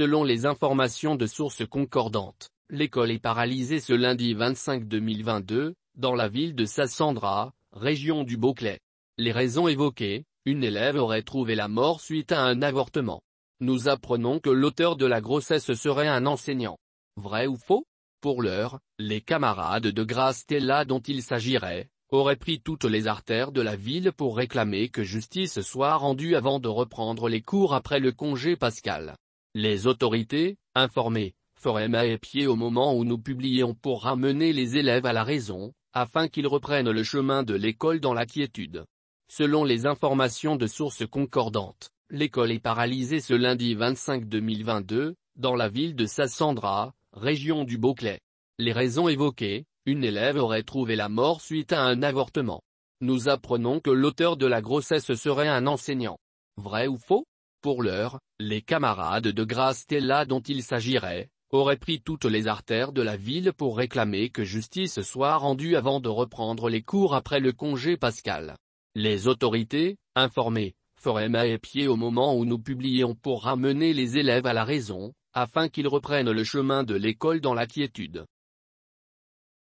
Selon les informations de sources concordantes, l'école est paralysée ce lundi 25 2022, dans la ville de Sassandra, région du Beauclay. Les raisons évoquées, une élève aurait trouvé la mort suite à un avortement. Nous apprenons que l'auteur de la grossesse serait un enseignant. Vrai ou faux Pour l'heure, les camarades de Grâce tella dont il s'agirait, auraient pris toutes les artères de la ville pour réclamer que justice soit rendue avant de reprendre les cours après le congé pascal. Les autorités, informées, feraient pied au moment où nous publions pour ramener les élèves à la raison, afin qu'ils reprennent le chemin de l'école dans la quiétude. Selon les informations de sources concordantes, l'école est paralysée ce lundi 25 2022, dans la ville de Sassandra, région du Beauclay. Les raisons évoquées, une élève aurait trouvé la mort suite à un avortement. Nous apprenons que l'auteur de la grossesse serait un enseignant. Vrai ou faux pour l'heure, les camarades de Grâce-Tella dont il s'agirait, auraient pris toutes les artères de la ville pour réclamer que justice soit rendue avant de reprendre les cours après le congé pascal. Les autorités, informées, feraient main pied au moment où nous publions pour ramener les élèves à la raison, afin qu'ils reprennent le chemin de l'école dans la quiétude.